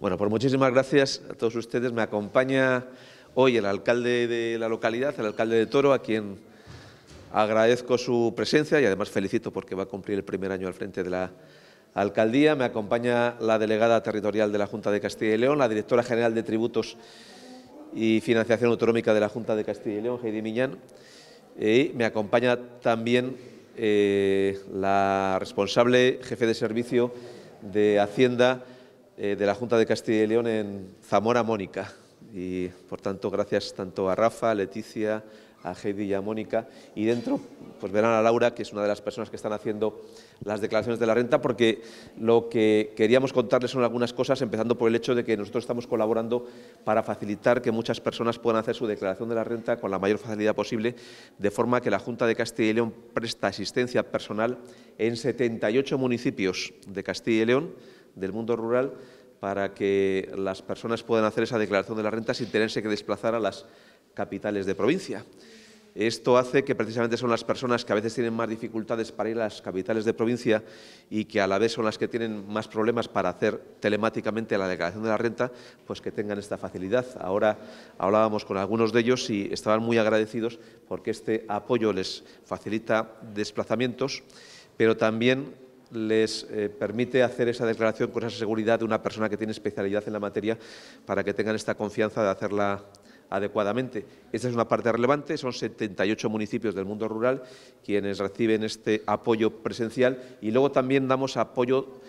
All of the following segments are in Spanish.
Bueno, pues muchísimas gracias a todos ustedes. Me acompaña hoy el alcalde de la localidad, el alcalde de Toro, a quien agradezco su presencia y además felicito porque va a cumplir el primer año al frente de la alcaldía. Me acompaña la delegada territorial de la Junta de Castilla y León, la directora general de Tributos y Financiación Autonómica de la Junta de Castilla y León, Heidi Miñán. Y me acompaña también eh, la responsable jefe de servicio de Hacienda eh, de la Junta de Castilla y León en Zamora Mónica. Y por tanto, gracias tanto a Rafa, a Leticia, a Heidi y a Mónica. Y dentro, pues verán a Laura, que es una de las personas que están haciendo las declaraciones de la renta, porque lo que queríamos contarles son algunas cosas, empezando por el hecho de que nosotros estamos colaborando para facilitar que muchas personas puedan hacer su declaración de la renta con la mayor facilidad posible, de forma que la Junta de Castilla y León presta asistencia personal en 78 municipios de Castilla y León, del mundo rural para que las personas puedan hacer esa declaración de la renta sin tenerse que desplazar a las capitales de provincia. Esto hace que precisamente son las personas que a veces tienen más dificultades para ir a las capitales de provincia y que a la vez son las que tienen más problemas para hacer telemáticamente la declaración de la renta, pues que tengan esta facilidad. Ahora hablábamos con algunos de ellos y estaban muy agradecidos porque este apoyo les facilita desplazamientos, pero también les eh, permite hacer esa declaración con esa seguridad de una persona que tiene especialidad en la materia para que tengan esta confianza de hacerla adecuadamente. Esta es una parte relevante, son 78 municipios del mundo rural quienes reciben este apoyo presencial y luego también damos apoyo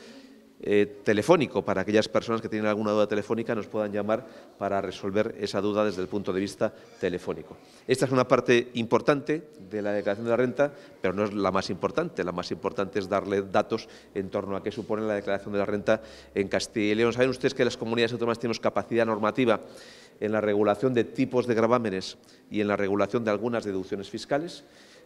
eh, telefónico para aquellas personas que tienen alguna duda telefónica nos puedan llamar para resolver esa duda desde el punto de vista telefónico. Esta es una parte importante de la declaración de la renta, pero no es la más importante. La más importante es darle datos en torno a qué supone la declaración de la renta en Castilla y León. Saben ustedes que las comunidades autónomas tienen capacidad normativa en la regulación de tipos de gravámenes y en la regulación de algunas deducciones fiscales.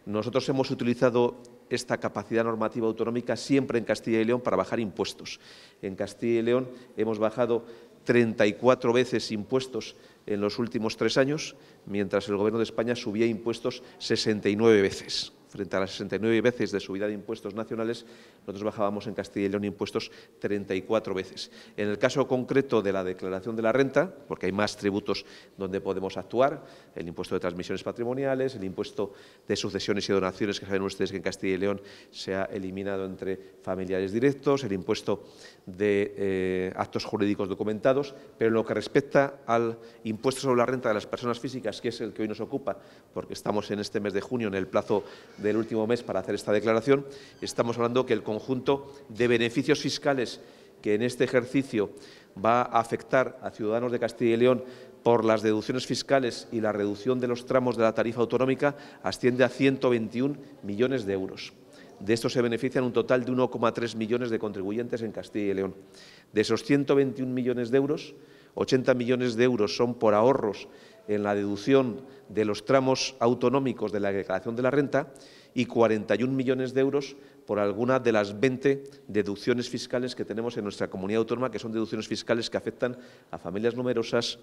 Nosotros hemos utilizado esta capacidad normativa autonómica siempre en Castilla y León para bajar impuestos. En Castilla y León hemos bajado 34 veces impuestos en los últimos tres años, mientras el Gobierno de España subía impuestos 69 veces frente a las 69 veces de subida de impuestos nacionales, nosotros bajábamos en Castilla y León impuestos 34 veces. En el caso concreto de la declaración de la renta, porque hay más tributos donde podemos actuar, el impuesto de transmisiones patrimoniales, el impuesto de sucesiones y donaciones, que saben ustedes que en Castilla y León se ha eliminado entre familiares directos, el impuesto de eh, actos jurídicos documentados, pero en lo que respecta al impuesto sobre la renta de las personas físicas, que es el que hoy nos ocupa, porque estamos en este mes de junio en el plazo del último mes para hacer esta declaración, estamos hablando que el conjunto de beneficios fiscales que en este ejercicio va a afectar a ciudadanos de Castilla y León por las deducciones fiscales y la reducción de los tramos de la tarifa autonómica asciende a 121 millones de euros. De esto se benefician un total de 1,3 millones de contribuyentes en Castilla y León. De esos 121 millones de euros, 80 millones de euros son por ahorros en la deducción de los tramos autonómicos de la declaración de la renta y 41 millones de euros por alguna de las 20 deducciones fiscales que tenemos en nuestra comunidad autónoma, que son deducciones fiscales que afectan a familias numerosas,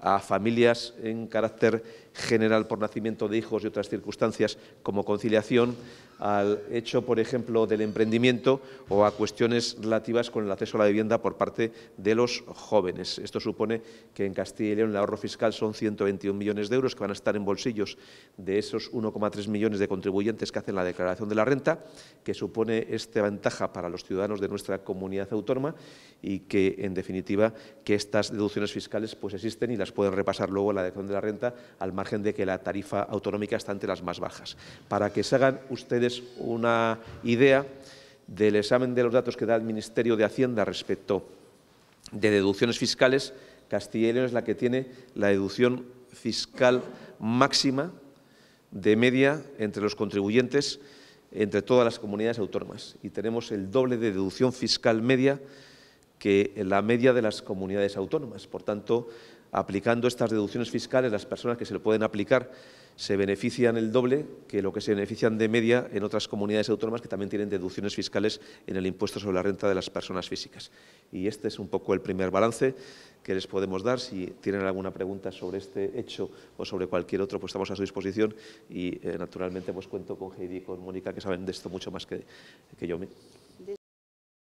a familias en carácter general por nacimiento de hijos y otras circunstancias, como conciliación, al hecho, por ejemplo, del emprendimiento o a cuestiones relativas con el acceso a la vivienda por parte de los jóvenes. Esto supone que en Castilla y León el ahorro fiscal son 120 21 millones de euros que van a estar en bolsillos de esos 1,3 millones de contribuyentes que hacen la declaración de la renta, que supone esta ventaja para los ciudadanos de nuestra comunidad autónoma y que, en definitiva, que estas deducciones fiscales pues existen y las pueden repasar luego en la declaración de la renta al margen de que la tarifa autonómica está entre las más bajas. Para que se hagan ustedes una idea del examen de los datos que da el Ministerio de Hacienda respecto de deducciones fiscales, Castilla y León es la que tiene la deducción fiscal máxima de media entre los contribuyentes entre todas las comunidades autónomas y tenemos el doble de deducción fiscal media que la media de las comunidades autónomas. Por tanto, aplicando estas deducciones fiscales, las personas que se le pueden aplicar se benefician el doble que lo que se benefician de media en otras comunidades autónomas que también tienen deducciones fiscales en el impuesto sobre la renta de las personas físicas. Y este es un poco el primer balance que les podemos dar. Si tienen alguna pregunta sobre este hecho o sobre cualquier otro, pues estamos a su disposición y, eh, naturalmente, pues cuento con Heidi y con Mónica, que saben de esto mucho más que, que yo mismo.